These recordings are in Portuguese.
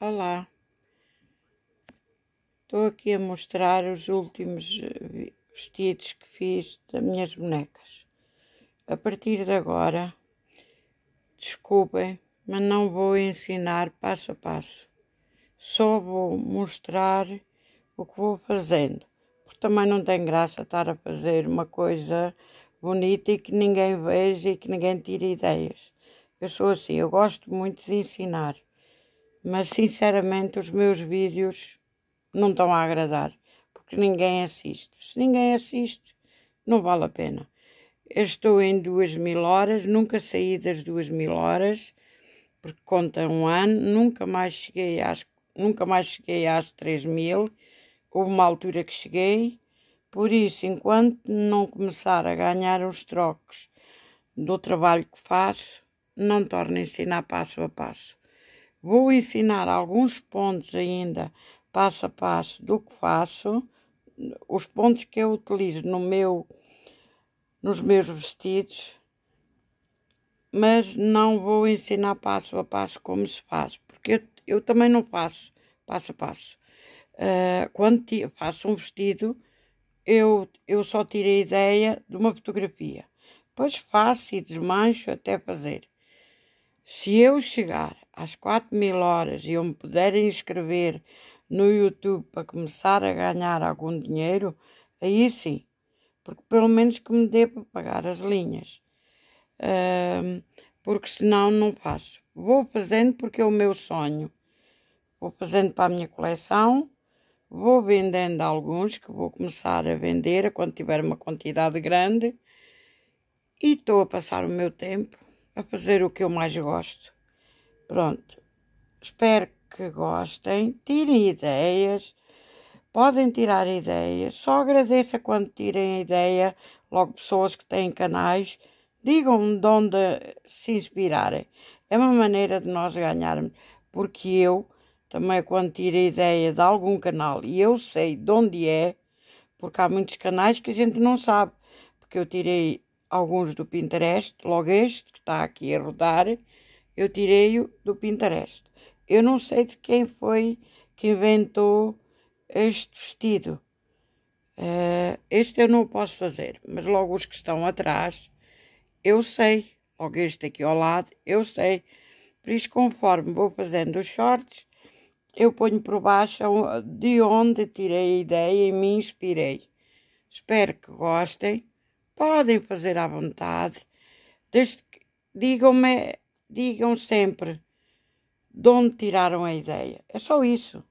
Olá, estou aqui a mostrar os últimos eh, vestidos que fiz das minhas bonecas. A partir de agora, desculpem, mas não vou ensinar passo a passo, só vou mostrar o que vou fazendo, porque também não tem graça estar a fazer uma coisa bonita e que ninguém veja e que ninguém tire ideias. Eu sou assim, eu gosto muito de ensinar mas sinceramente os meus vídeos não estão a agradar, porque ninguém assiste. Se ninguém assiste, não vale a pena. Eu estou em duas mil horas, nunca saí das duas mil horas, porque conta um ano, nunca mais cheguei às, nunca mais cheguei às três mil, houve uma altura que cheguei, por isso, enquanto não começar a ganhar os trocos do trabalho que faço, não torno a ensinar passo a passo. Vou ensinar alguns pontos ainda, passo a passo, do que faço, os pontos que eu utilizo no meu, nos meus vestidos, mas não vou ensinar passo a passo como se faz, porque eu, eu também não faço passo a passo. Uh, quando faço um vestido, eu, eu só tiro a ideia de uma fotografia. Depois faço e desmancho até fazer. Se eu chegar às 4 mil horas e eu me puder inscrever no YouTube para começar a ganhar algum dinheiro, aí sim, porque pelo menos que me dê para pagar as linhas, porque senão não faço. Vou fazendo porque é o meu sonho, vou fazendo para a minha coleção, vou vendendo alguns que vou começar a vender quando tiver uma quantidade grande e estou a passar o meu tempo a fazer o que eu mais gosto. Pronto. Espero que gostem. Tirem ideias. Podem tirar ideias. Só agradeça quando tirem a ideia. Logo, pessoas que têm canais, digam-me de onde se inspirarem. É uma maneira de nós ganharmos. Porque eu também, quando tiro a ideia de algum canal e eu sei de onde é, porque há muitos canais que a gente não sabe. Porque eu tirei alguns do Pinterest, logo este que está aqui a rodar, eu tirei-o do Pinterest. Eu não sei de quem foi que inventou este vestido. Uh, este eu não posso fazer, mas logo os que estão atrás, eu sei. Logo este aqui ao lado, eu sei. Por isso, conforme vou fazendo os shorts, eu ponho por baixo de onde tirei a ideia e me inspirei. Espero que gostem. Podem fazer à vontade. Desde que digam-me digam sempre de onde tiraram a ideia. É só isso.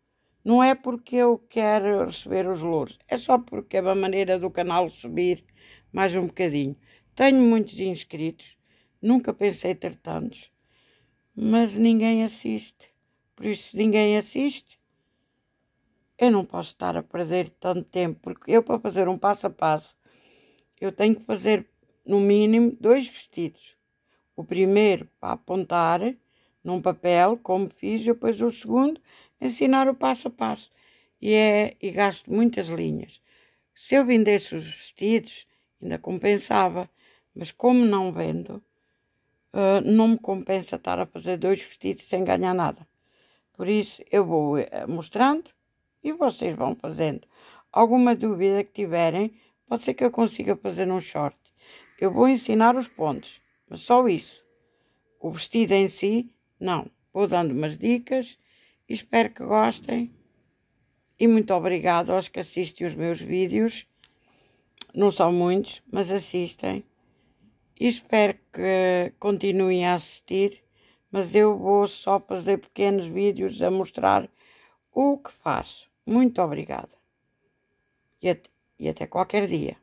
Não é porque eu quero receber os louros, é só porque é uma maneira do canal subir mais um bocadinho. Tenho muitos inscritos, nunca pensei ter tantos, mas ninguém assiste. Por isso, se ninguém assiste, eu não posso estar a perder tanto tempo, porque eu, para fazer um passo a passo, eu tenho que fazer no mínimo dois vestidos o primeiro para apontar num papel, como fiz, e depois o segundo ensinar o passo a passo. E, é, e gasto muitas linhas. Se eu vendesse os vestidos, ainda compensava, mas como não vendo, uh, não me compensa estar a fazer dois vestidos sem ganhar nada. Por isso, eu vou eh, mostrando e vocês vão fazendo. Alguma dúvida que tiverem, pode ser que eu consiga fazer um short. Eu vou ensinar os pontos mas só isso. O vestido em si, não. Vou dando umas dicas espero que gostem. E muito obrigado aos que assistem os meus vídeos. Não são muitos, mas assistem. E espero que continuem a assistir. Mas eu vou só fazer pequenos vídeos a mostrar o que faço. Muito obrigada. E até, e até qualquer dia.